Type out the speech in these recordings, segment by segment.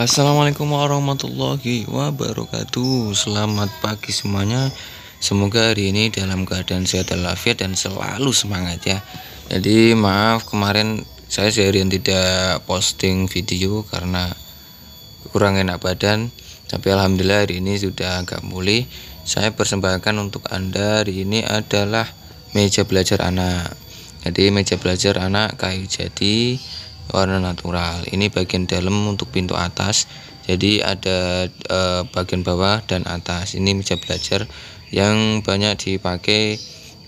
Assalamualaikum warahmatullahi wabarakatuh Selamat pagi semuanya Semoga hari ini dalam keadaan sehat dan lafiat dan selalu semangat ya Jadi maaf kemarin saya seharian tidak posting video karena kurang enak badan Tapi Alhamdulillah hari ini sudah agak mulih. Saya persembahkan untuk anda hari ini adalah meja belajar anak Jadi meja belajar anak kayu jadi warna natural ini bagian dalam untuk pintu atas jadi ada e, bagian bawah dan atas ini meja belajar yang banyak dipakai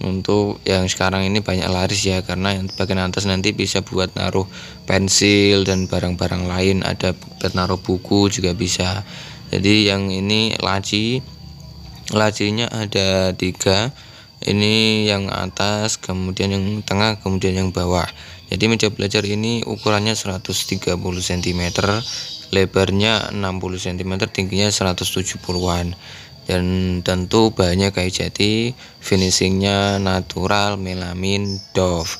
untuk yang sekarang ini banyak laris ya karena yang bagian atas nanti bisa buat naruh pensil dan barang-barang lain ada buat naruh buku juga bisa jadi yang ini laci lacinya ada tiga ini yang atas kemudian yang tengah kemudian yang bawah jadi meja belajar ini ukurannya 130 cm lebarnya 60 cm tingginya 170an dan tentu bahannya kayu jati finishingnya natural melamin dove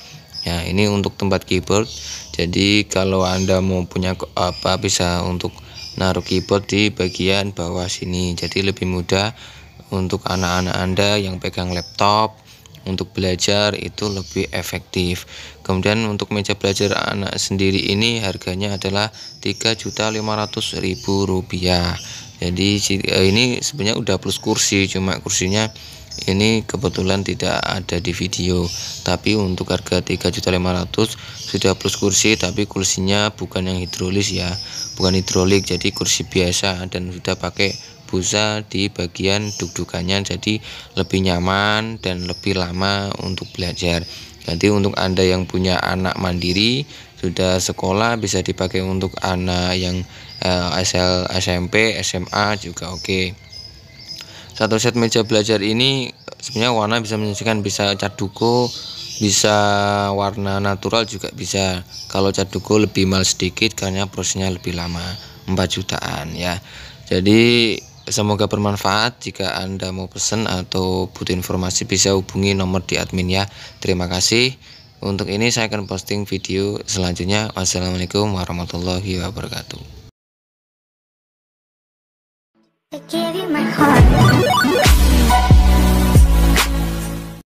ya ini untuk tempat keyboard jadi kalau anda mau punya apa bisa untuk naruh keyboard di bagian bawah sini jadi lebih mudah untuk anak-anak Anda yang pegang laptop untuk belajar itu lebih efektif. Kemudian untuk meja belajar anak sendiri ini harganya adalah Rp3.500.000. Jadi eh, ini sebenarnya udah plus kursi, cuma kursinya ini kebetulan tidak ada di video tapi untuk harga 3.500 sudah plus kursi tapi kursinya bukan yang hidrolis ya bukan hidrolik jadi kursi biasa dan sudah pakai busa di bagian dudukannya jadi lebih nyaman dan lebih lama untuk belajar nanti untuk anda yang punya anak mandiri sudah sekolah bisa dipakai untuk anak yang uh, eh, SL SMP SMA juga oke okay. satu set meja belajar ini sebenarnya warna bisa menyesuaikan bisa cat duko bisa warna natural juga bisa kalau cat duko lebih mal sedikit karena prosesnya lebih lama 4 jutaan ya jadi Semoga bermanfaat. Jika Anda mau pesan atau butuh informasi bisa hubungi nomor di admin ya. Terima kasih. Untuk ini saya akan posting video selanjutnya. Wassalamualaikum warahmatullahi wabarakatuh.